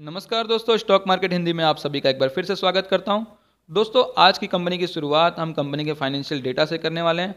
नमस्कार दोस्तों stock market Hindi में आप सभी का एक बार फिर से स्वागत करता हूं दोस्तों आज की कंपनी की शुरुआत हम कंपनी के फाइनेंशियल डेटा से करने वाले हैं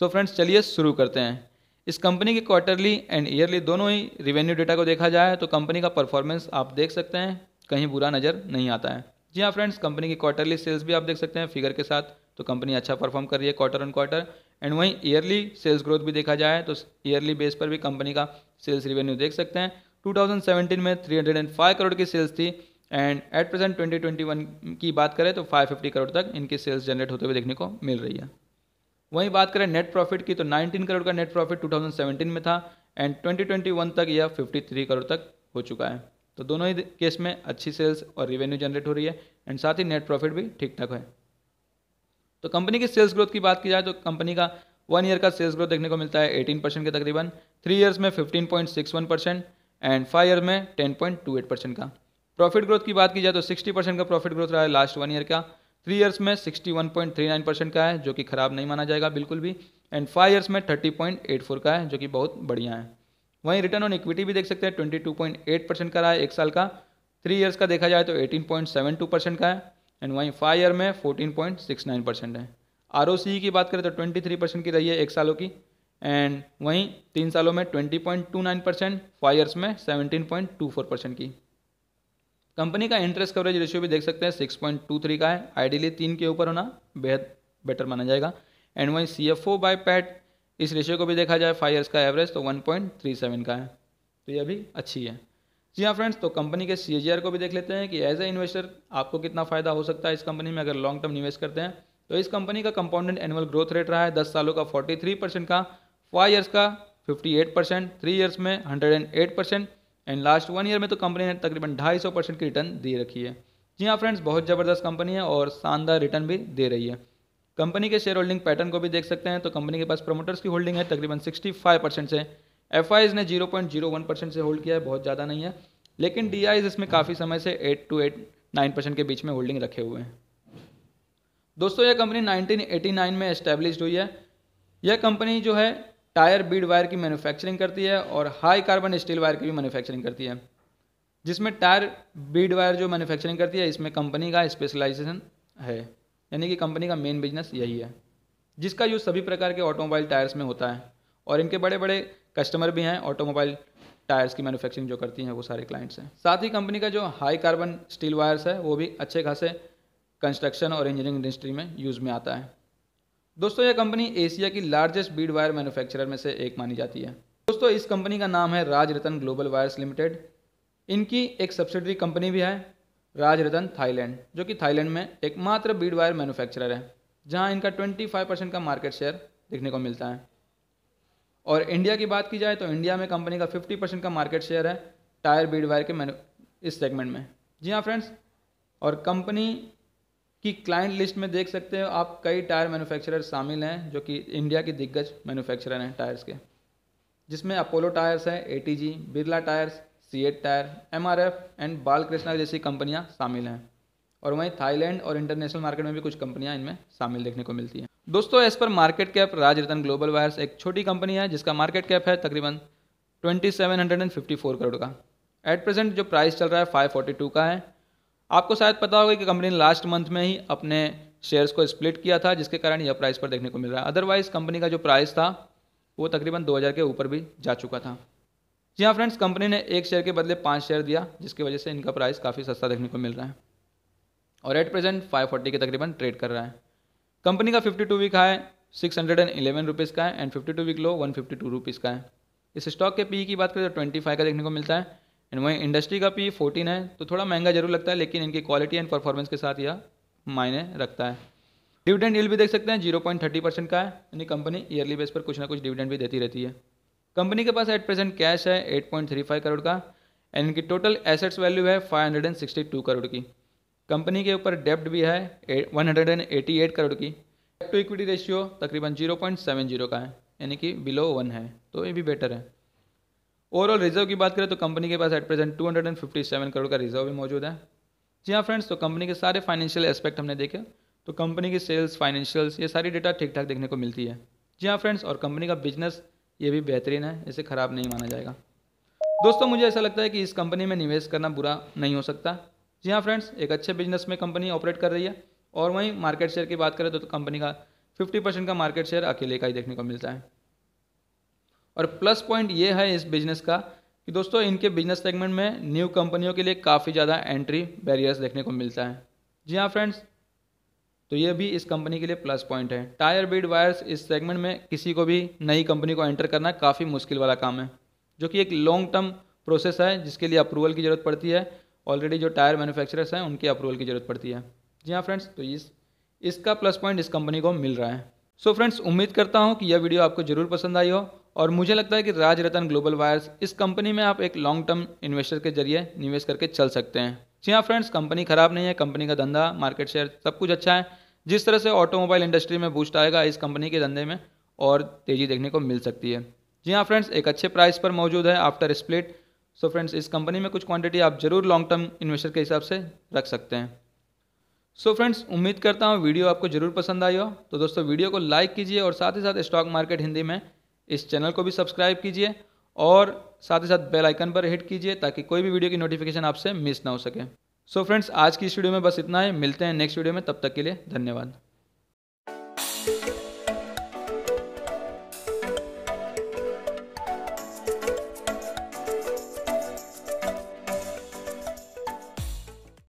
सो फ्रेंड्स चलिए शुरू करते हैं इस कंपनी के क्वार्टरली एंड ईयरली दोनों ही रिवेन्यू डेटा को देखा जाए तो कंपनी का परफॉर्मेंस आप देख सकते हैं कहीं बुरा नज़र नहीं आता है जी हाँ फ्रेंड्स कंपनी की क्वार्टरली सेल्स भी आप देख सकते हैं फिगर के साथ तो कंपनी अच्छा परफॉर्म कर रही है क्वार्टर ऑन क्वार्टर एंड वहीं ईयरली सेल्स ग्रोथ भी देखा जाए तो ईयरली बेस पर भी कंपनी का सेल्स रिवेन्यू देख सकते हैं 2017 में 305 करोड़ की सेल्स थी एंड एट प्रेजेंट 2021 की बात करें तो 550 करोड़ तक इनकी सेल्स जनरेट होते हुए देखने को मिल रही है वहीं बात करें नेट प्रॉफिट की तो 19 करोड़ का नेट प्रॉफिट 2017 में था एंड 2021 तक यह 53 करोड़ तक हो चुका है तो दोनों ही केस में अच्छी सेल्स और रिवेन्यू जनरेट हो रही है एंड साथ ही नेट प्रॉफिट भी ठीक ठाक है तो कंपनी की सेल्स ग्रोथ की बात की जाए तो कंपनी का वन ईयर का सेल्स ग्रोथ देखने को मिलता है एटीन परसेंट के तकरीबन थ्री ईयर्स में one percent and five year में ten point two eight percent का प्रॉफिट ग्रोथ की बात की जाए तो सिक्सटी परसेंट का प्रॉफिट ग्रोथ रहा है लास्ट वन ईयर का थ्री ईयर्स में sixty one point three nine percent का है जो कि खराब नहीं माना जाएगा बिल्कुल भी एंड फाइव ईयर्स में थर्टी पॉइंट एट फोर का है जो कि बहुत बढ़िया है वहीं रिटर्न ऑन इक्विटी भी देख सकते हैं twenty two point eight percent का रहा है एक साल का थ्री ईयर्स का देखा जाए तो eighteen point seven two percent का है एंड वहीं फाइव ईयर में fourteen point six nine percent है आर e की बात करें तो ट्वेंटी थ्री परसेंट की रही है एक सालों की एंड वहीं तीन सालों में 20.29 परसेंट फाइव ईयर्स में 17.24 परसेंट की कंपनी का इंटरेस्ट कवरेज रेशियो भी देख सकते हैं सिक्स पॉइंट टू थ्री का है आइडियली तीन के ऊपर होना बेहद बेटर माना जाएगा एंड वहीं C F O by PAT इस रेशियो को भी देखा जाए फाइव ईयर्स का एवरेज तो वन पॉइंट थ्री सेवन का है तो यह भी अच्छी है जी हाँ फ्रेंड्स तो कंपनी के सी आर को भी देख लेते हैं कि एज ए इन्वेस्टर आपको कितना फ़ायदा हो सकता है इस कंपनी में अगर लॉन्ग टर्म निवेश करते हैं तो इस कंपनी का कंपाउंडेंट एनुअल ग्रोथ रेट रहा है दस सालों का फोर्टी थ्री परसेंट का फाइव ईयर्स का 58 परसेंट थ्री ईयर्स में 108 percent and last one year में तो कंपनी ने तकरीबन 250 परसेंट की रिटर्न दे रखी है जी हाँ फ्रेंड्स बहुत ज़बरदस्त कंपनी है और शानदार रिटर्न भी दे रही है कंपनी के शेयर होल्डिंग पैटर्न को भी देख सकते हैं तो कंपनी के पास प्रमोटर्स की होल्डिंग है तकरीबन 65 परसेंट से एफ ने 0.01 परसेंट से होल्ड किया है बहुत ज़्यादा नहीं है लेकिन डी इसमें काफ़ी समय से eight to eight nine percent के बीच में होल्डिंग रखे हुए हैं दोस्तों यह कंपनी 1989 में इस्टेब्लिश हुई है यह कंपनी जो है टायर बीड वायर की मैन्युफैक्चरिंग करती है और हाई कार्बन स्टील वायर की भी मैन्युफैक्चरिंग करती है जिसमें टायर बीड वायर जो मैन्युफैक्चरिंग करती है इसमें कंपनी का स्पेशलाइजेशन है यानी कि कंपनी का मेन बिजनेस यही है जिसका यूज़ सभी प्रकार के ऑटोमोबाइल टायर्स में होता है और इनके बड़े बड़े कस्टमर भी हैं ऑटोमोबाइल टायर्स की मैन्युफैक्चरिंग जो करती हैं वो सारे क्लाइंट्स हैं साथ ही कंपनी का जो हाई कार्बन स्टील वायर्स है वो भी अच्छे खासे कंस्ट्रक्शन और इंजीनियरिंग इंडस्ट्री में यूज़ में आता है दोस्तों यह कंपनी एशिया की लार्जेस्ट बीड वायर मैन्युफैक्चरर में से एक मानी जाती है दोस्तों इस कंपनी का नाम है Raj Ratan global wires limited इनकी एक सब्सिडरी कंपनी भी है राज रतन थाईलैंड जो कि थाईलैंड में एकमात्र बीड वायर मैन्युफैक्चरर है जहां इनका 25 परसेंट का मार्केट शेयर देखने को मिलता है और इंडिया की बात की जाए तो इंडिया में कंपनी का 50 परसेंट का मार्केट शेयर है टायर बीड वायर के इस सेगमेंट में जी हाँ फ्रेंड्स और कंपनी कि क्लाइंट लिस्ट में देख सकते हो आप कई टायर मैन्युफैक्चरर शामिल हैं जो कि इंडिया के दिग्गज मैन्युफैक्चरर हैं टायर्स के जिसमें अपोलो टायर्स हैं A Birla tyres C tyre M and बाल जैसी कंपनियाँ शामिल हैं और वहीं थाईलैंड और इंटरनेशनल मार्केट में भी कुछ कंपनियां इनमें शामिल देखने को मिलती हैं दोस्तों एज पर market cap Raj Ratan global wires एक छोटी कंपनी है जिसका मार्केट कैप है तकरीबन 2754 करोड़ का एट प्रेजेंट जो प्राइस चल रहा है 542 का है आपको शायद पता होगा कि कंपनी ने लास्ट मंथ में ही अपने शेयर्स को स्प्लिट किया था जिसके कारण यह प्राइस पर देखने को मिल रहा है अदरवाइज कंपनी का जो प्राइस था वो तकरीबन 2000 के ऊपर भी जा चुका था जी हाँ फ्रेंड्स कंपनी ने एक शेयर के बदले पाँच शेयर दिया जिसकी वजह से इनका प्राइस काफ़ी सस्ता देखने को मिल रहा है और एट प्रेजेंट फाइव फोर्टी के तकरीबन ट्रेड कर रहा है कंपनी का fifty two week high six hundred and eleven rupees का है and fifty two week low one fifty two rupees का है इस स्टॉक के पी e की बात करें तो ट्वेंटी फाइव का देखने को मिलता है एंड वहीं इंडस्ट्री का पी फोर्टीन है तो थोड़ा महंगा जरूर लगता है लेकिन इनकी क्वालिटी एंड परफॉर्मेंस के साथ यह मायने रखता है डिविडेंड यील्ड भी देख सकते हैं जीरो पॉइंट थर्टी परसेंट का है यानी कंपनी ईयरली बेस पर कुछ ना कुछ डिविडेंड भी देती रहती है कंपनी के पास एट प्रेजेंट कैश है eight point three five crore का एंड इनकी टोटल एसेट्स वैल्यू है five hundred and sixty two crore की कंपनी के ऊपर डेप्ट भी है one hundred and eighty eight crore की डेप्ट टू इक्विटी रेशियो तकरीबन जीरो पॉइंट सेवन जीरो का है यानी कि बिलो वन है तो ये भी बेटर है ओवरऑल रिजर्व की बात करें तो कंपनी के पास एट प्रेजेंट टू करोड़ का रिजर्व भी मौजूद है जी हाँ फ्रेंड्स तो कंपनी के सारे फाइनेंशियल एस्पेक्ट हमने देखे तो कंपनी की सेल्स फाइनेंशियल्स ये सारी डेटा ठीक ठाक देखने को मिलती है जी हाँ फ्रेंड्स और कंपनी का बिजनेस ये भी बेहतरीन है इसे ख़राब नहीं माना जाएगा दोस्तों मुझे ऐसा लगता है कि इस कंपनी में निवेश करना बुरा नहीं हो सकता जी हाँ फ्रेंड्स एक अच्छे बिजनेस में कंपनी ऑपरेट कर रही है और वहीं मार्केट शेयर की बात करें तो, तो कंपनी का फिफ्टी परसेंट का मार्केट शेयर अकेले का ही देखने को मिलता है और प्लस पॉइंट ये है इस बिजनेस का कि दोस्तों इनके बिजनेस सेगमेंट में न्यू कंपनियों के लिए काफ़ी ज़्यादा एंट्री बैरियर्स देखने को मिलता है जी हाँ फ्रेंड्स तो ये भी इस कंपनी के लिए प्लस पॉइंट है टायर बीड वायर्स इस सेगमेंट में किसी को भी नई कंपनी को एंटर करना काफ़ी मुश्किल वाला काम है जो कि एक लॉन्ग टर्म प्रोसेस है जिसके लिए अप्रूवल की ज़रूरत पड़ती है ऑलरेडी जो टायर मैन्युफैक्चरर्स हैं उनके अप्रूवल की ज़रूरत पड़ती है जी हाँ फ्रेंड्स तो इस इसका प्लस पॉइंट इस कंपनी को मिल रहा है सो so फ्रेंड्स उम्मीद करता हूँ कि यह वीडियो आपको ज़रूर पसंद आई हो और मुझे लगता है कि राज रतन ग्लोबल वायर्स इस कंपनी में आप एक लॉन्ग टर्म इन्वेस्टर के जरिए निवेश करके चल सकते हैं जी हाँ फ्रेंड्स कंपनी खराब नहीं है कंपनी का धंधा मार्केट शेयर सब कुछ अच्छा है जिस तरह से ऑटोमोबाइल इंडस्ट्री में बूस्ट आएगा इस कंपनी के धंधे में और तेज़ी देखने को मिल सकती है जी हाँ फ्रेंड्स एक अच्छे प्राइस पर मौजूद है आफ्टर स्प्लिट सो फ्रेंड्स इस कंपनी में कुछ क्वांटिटी आप जरूर लॉन्ग टर्म इन्वेस्टर के हिसाब से रख सकते हैं सो फ्रेंड्स उम्मीद करता हूँ वीडियो आपको जरूर पसंद आई हो तो दोस्तों वीडियो को लाइक कीजिए और साथ ही साथ स्टॉक मार्केट हिंदी में इस चैनल को भी सब्सक्राइब कीजिए और साथ ही साथ बेल आइकन पर हिट कीजिए ताकि कोई भी वीडियो की नोटिफिकेशन आपसे मिस ना हो सके सो so फ्रेंड्स आज की इस वीडियो में बस इतना ही है मिलते हैं नेक्स्ट वीडियो में तब तक के लिए धन्यवाद